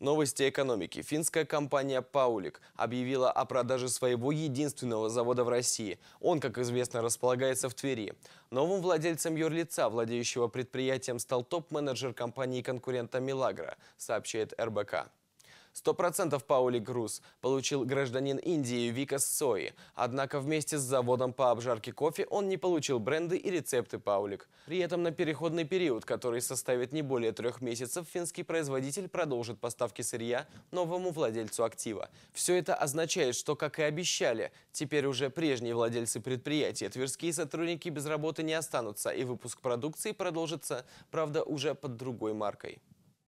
Новости экономики. Финская компания «Паулик» объявила о продаже своего единственного завода в России. Он, как известно, располагается в Твери. Новым владельцем юрлица, владеющего предприятием, стал топ-менеджер компании-конкурента «Милагра», сообщает РБК. 100% Паули Груз получил гражданин Индии Вика Сои. Однако вместе с заводом по обжарке кофе он не получил бренды и рецепты Паулик. При этом на переходный период, который составит не более трех месяцев, финский производитель продолжит поставки сырья новому владельцу актива. Все это означает, что, как и обещали, теперь уже прежние владельцы предприятия, тверские сотрудники без работы не останутся, и выпуск продукции продолжится, правда, уже под другой маркой.